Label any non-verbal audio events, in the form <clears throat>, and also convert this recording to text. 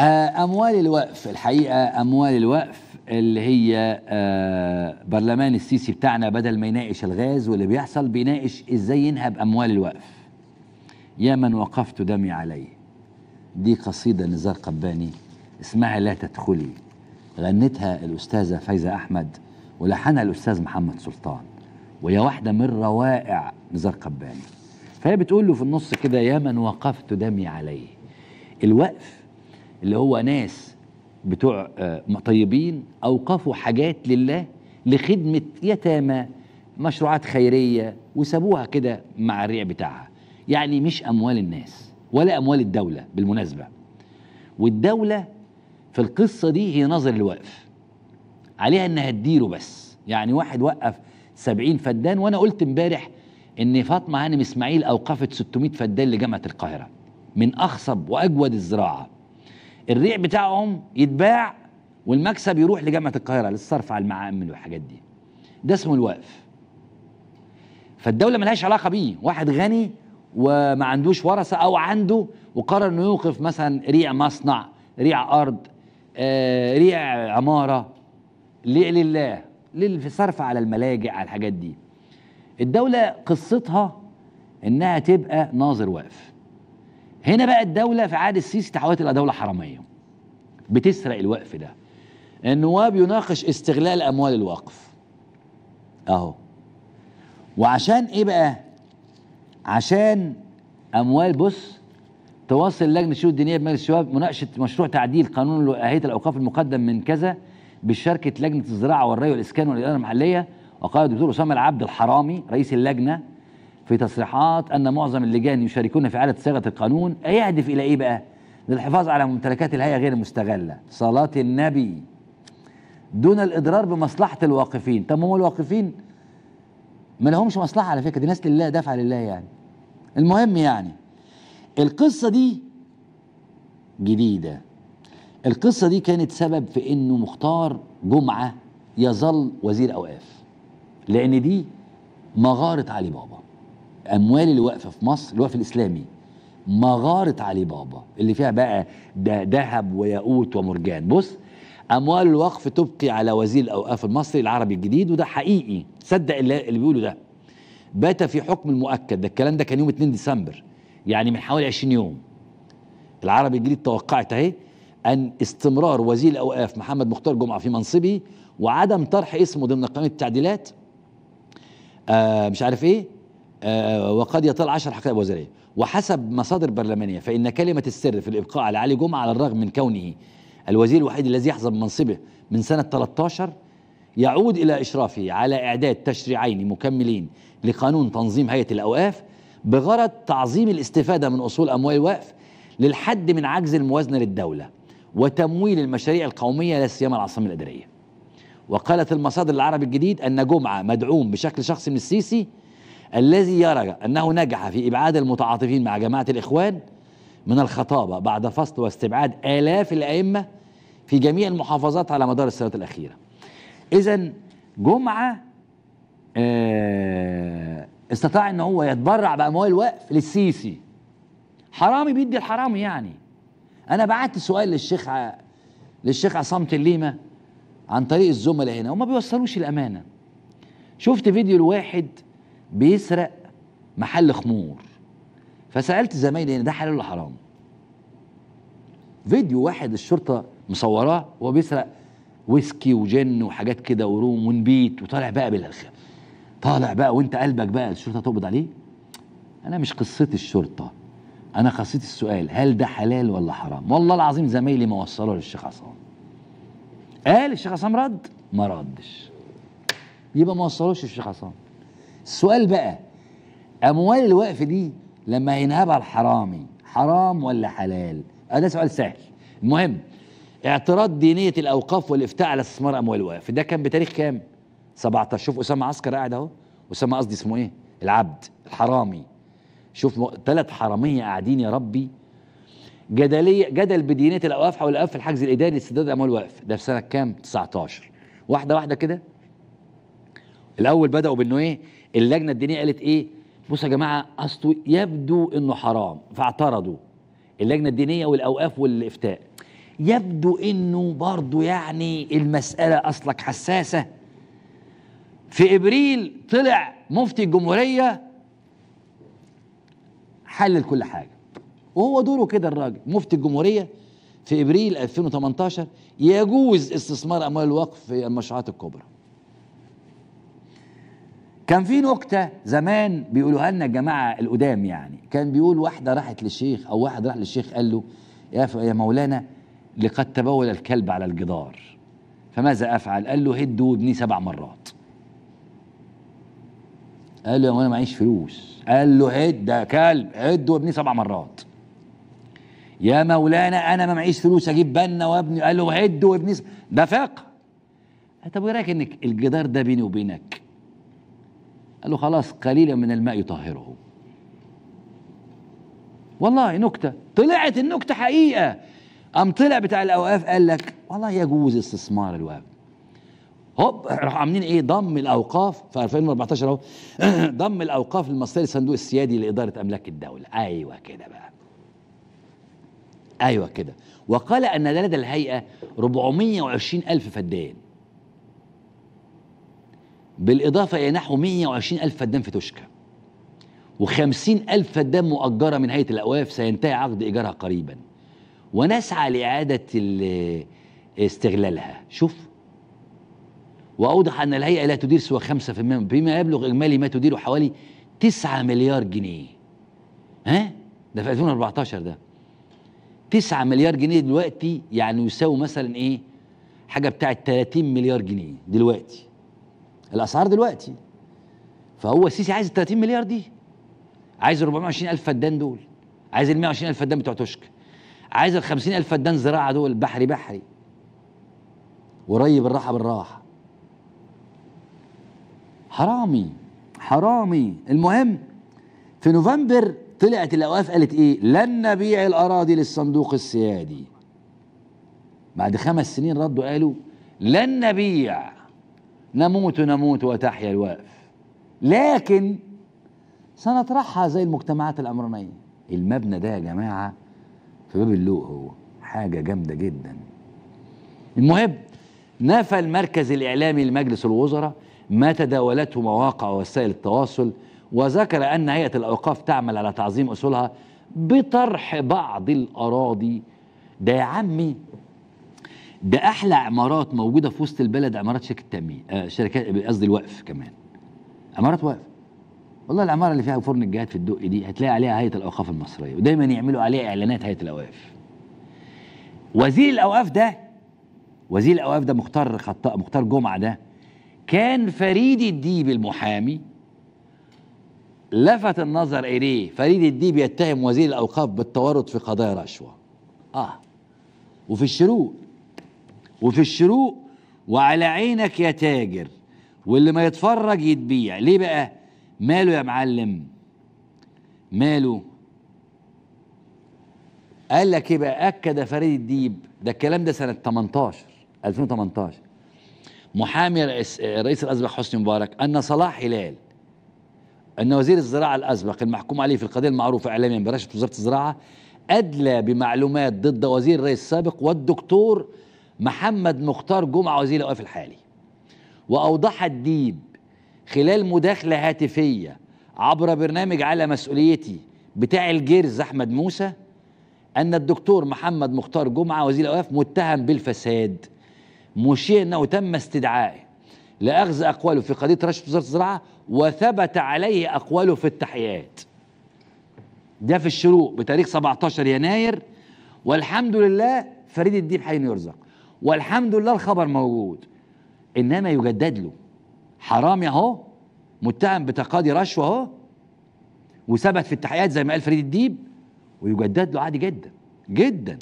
آه، أموال الوقف الحقيقة أموال الوقف اللي هي آه، برلمان السيسي بتاعنا بدل ما يناقش الغاز واللي بيحصل بيناقش إزاي ينهب أموال الوقف يا من وقفت دمي عليه دي قصيدة نزار قباني اسمها لا تدخلي غنتها الأستاذة فايزة أحمد ولحنها الأستاذ محمد سلطان وهي واحدة من روائع نزار قباني فهي بتقول له في النص كده يا من وقفت دمي عليه الوقف اللي هو ناس بتوع آه، طيبين أوقفوا حاجات لله لخدمة يتامى مشروعات خيرية وسابوها كده مع الريع بتاعها يعني مش أموال الناس ولا أموال الدولة بالمناسبة والدولة في القصة دي هي نظر الوقف عليها إنها تديره بس يعني واحد وقف سبعين فدان وأنا قلت امبارح إن فاطمة هانم إسماعيل أوقفت 600 فدان لجامعة القاهرة من أخصب وأجود الزراعة الريع بتاعهم يتباع والمكسب يروح لجامعه القاهره للصرف على المعامل والحاجات دي ده اسمه الوقف فالدوله ملهاش علاقه بيه واحد غني وما عندوش ورثه او عنده وقرر انه يوقف مثلا ريع مصنع ريع ارض آه ريع عماره ليه لله للصرف على الملاجئ على الحاجات دي الدوله قصتها انها تبقى ناظر واقف هنا بقى الدولة في عهد السيسي تحولت إلى دولة حرامية بتسرق الوقف ده النواب يناقش استغلال أموال الوقف أهو وعشان إيه بقى عشان أموال بص تواصل لجنة الشؤون الدينية بمجلس الشباب مناقشة مشروع تعديل قانون هيئة الأوقاف المقدم من كذا بشركة لجنة الزراعة والري والإسكان والإدارة المحلية وقال الدكتور أسامة العبد الحرامي رئيس اللجنة في تصريحات أن معظم اللجان يشاركون في إعادة صياغة القانون يهدف إلى إيه بقى؟ للحفاظ على ممتلكات الهيئة غير المستغلة صلاة النبي دون الإضرار بمصلحة الواقفين طب هم الواقفين ما لهمش مصلحة على فكرة دي ناس لله دافعة لله يعني المهم يعني القصة دي جديدة القصة دي كانت سبب في انه مختار جمعة يظل وزير اوقاف لان دي مغارة علي بابا اموال الوقف في مصر الوقف الاسلامي مغاره علي بابا اللي فيها بقى ده ذهب وياقوت ومرجان بص اموال الوقف تبقي على وزير الاوقاف المصري العربي الجديد وده حقيقي صدق اللي, اللي بيقوله ده بات في حكم المؤكد ده الكلام ده كان يوم 2 ديسمبر يعني من حوالي 20 يوم العربي الجديد توقعت اهي ان استمرار وزير الاوقاف محمد مختار جمعه في منصبه وعدم طرح اسمه ضمن قانون التعديلات آه مش عارف ايه آه، وقد يطال عشر حقائب وزارية وحسب مصادر برلمانية فإن كلمة السر في الإبقاء على علي جمعة على الرغم من كونه الوزير الوحيد الذي يحظى بمنصبه من سنة 13 يعود إلى إشرافه على إعداد تشريعين مكملين لقانون تنظيم هيئة الأوقاف بغرض تعظيم الاستفادة من أصول أموال الوقف للحد من عجز الموازنة للدولة وتمويل المشاريع القومية لا سيما العاصمة الإدارية وقالت المصادر العربي الجديد أن جمعة مدعوم بشكل شخصي من السيسي الذي يرى أنه نجح في إبعاد المتعاطفين مع جماعة الإخوان من الخطابة بعد فصل واستبعاد آلاف الأئمة في جميع المحافظات على مدار السنوات الأخيرة إذا جمعة آه، استطاع ان هو يتبرع باموال الوقف للسيسي حرامي بيدي الحرامي يعني انا بعت سؤال للشيخ ع... للشيخ عصام تليمه عن طريق الزملاء هنا وما بيوصلوش الامانه شفت فيديو لواحد بيسرق محل خمور فسالت زمايلي ده حلال ولا حرام فيديو واحد الشرطه مصوراه وهو بيسرق ويسكي وجن وحاجات كده وروم ونبيت وطالع بقى بالاخر طالع بقى وانت قلبك بقى الشرطه تقبض عليه انا مش قصتي الشرطه انا قصتي السؤال هل ده حلال ولا حرام والله العظيم زمايلي ما وصلوا للشيخ عصام قال الشيخ عصام رد ما ردش يبقى ما وصلوش الشيخ عصام السؤال بقى اموال الوقف دي لما هينهبها الحرامي حرام ولا حلال آه، ده سؤال سهل المهم اعتراض دينيه الاوقاف والافتاء على استثمار اموال الوقف ده كان بتاريخ كام 17 شوف اسامه عسكر قاعد اهو اسامه قصدي اسمه ايه العبد الحرامي شوف ثلاث حراميه قاعدين يا ربي جدليه جدل بدينيه الاوقاف حول الاوقاف في الحجز الاداري لاستداد اموال الوقف ده في سنه كام 19 واحده واحده كده الاول بداوا بانه ايه اللجنه الدينيه قالت ايه بصوا يا جماعه اصله يبدو انه حرام فاعترضوا اللجنه الدينيه والاوقاف والافتاء يبدو انه برضه يعني المساله اصلك حساسه في ابريل طلع مفتي الجمهوريه حلل كل حاجه وهو دوره كده الراجل مفتي الجمهوريه في ابريل 2018 يجوز استثمار اموال الوقف في المشروعات الكبرى كان في نكتة زمان بيقولوها لنا الجماعة القدام يعني كان بيقول واحدة راحت للشيخ أو واحد راح للشيخ قال له يا يا مولانا لقد تبول الكلب على الجدار فماذا أفعل؟ قال له هدوا ابني سبع مرات قال له يا مولانا معيش فلوس قال له هد ده كلب هدوا ابني سبع مرات يا مولانا انا ما معيش فلوس اجيب بنا وابني قال له هدوا ابني س... ده فقه طب ايه رايك ان الجدار ده بيني وبينك قال له خلاص قليلا من الماء يطهره والله نكتة طلعت النكتة حقيقة قام طلع بتاع الأوقاف قال لك والله يجوز استثمار الوقف هوب راح عاملين ايه ضم الاوقاف في 2014 اهو <clears throat> ضم الاوقاف المصريه للصندوق السيادي لاداره املاك الدوله ايوه كده بقى ايوه كده وقال ان لدى الهيئه 420 الف فدان بالإضافة إلى نحو 120 ألف فدان في توشكا و50 ألف فدان مؤجرة من هيئة الأوقاف سينتهي عقد إيجارها قريبا ونسعى لإعادة استغلالها شوف وأوضح أن الهيئة لا تدير سوى 5% بما يبلغ إجمالي ما تديره حوالي 9 مليار جنيه ها ده في 2014 ده 9 مليار جنيه دلوقتي يعني يساوي مثلا ايه حاجه بتاعت 30 مليار جنيه دلوقتي الاسعار دلوقتي فهو السيسي عايز ال 30 مليار دي عايز ال 420 الف فدان دول عايز ال 120 الف فدان بتوع تشك عايز ال 50 الف فدان زراعه دول بحري بحري وريب الراحه بالراحه حرامي حرامي المهم في نوفمبر طلعت الاوقاف قالت ايه لن نبيع الاراضي للصندوق السيادي بعد خمس سنين ردوا قالوا لن نبيع نموت نموت وتحيا الواقف لكن سنطرحها زي المجتمعات الأمرانية المبنى ده يا جماعة في باب اللوق هو حاجة جامدة جدا المهم نفى المركز الإعلامي لمجلس الوزراء ما تداولته مواقع وسائل التواصل وذكر أن هيئة الأوقاف تعمل على تعظيم أصولها بطرح بعض الأراضي ده يا عمي ده احلى عمارات موجوده في وسط البلد عمارات شركه التامين آه شركات قصدي الوقف كمان عمارات وقف والله العماره اللي فيها فرن الجهاد في الدق دي هتلاقي عليها هيئه الاوقاف المصريه ودايما يعملوا عليها اعلانات هيئه الاوقاف وزير الاوقاف ده وزير الاوقاف ده مختار خطاء مختار جمعه ده كان فريد الديب المحامي لفت النظر اليه فريد الديب يتهم وزير الاوقاف بالتورط في قضايا رشوه اه وفي الشروق وفي الشروق وعلى عينك يا تاجر واللي ما يتفرج يتبيع ليه بقى ماله يا معلم ماله قال لك ايه بقى اكد فريد الديب ده الكلام ده سنه 18 2018 محامي رئيس رئيس الازبق حسني مبارك ان صلاح هلال ان وزير الزراعه الازبق المحكوم عليه في القضيه المعروفه اعلاميا برشه وزاره الزراعه ادلى بمعلومات ضد وزير الرئيس السابق والدكتور محمد مختار جمعة وزير الأوقاف الحالي وأوضح الديب خلال مداخلة هاتفية عبر برنامج على مسؤوليتي بتاع الجيرز أحمد موسى أن الدكتور محمد مختار جمعة وزير الأوقاف متهم بالفساد مشير أنه تم استدعائه لأخذ أقواله في قضية رشوة وزارة الزراعة وثبت عليه أقواله في التحيات. ده في الشروق بتاريخ 17 يناير والحمد لله فريد الديب حين يرزق والحمد لله الخبر موجود انما يجدد له حرامي اهو متهم بتقاضي رشوه اهو وثبت في التحقيقات زي ما قال فريد الديب ويجدد له عادي جدا جدا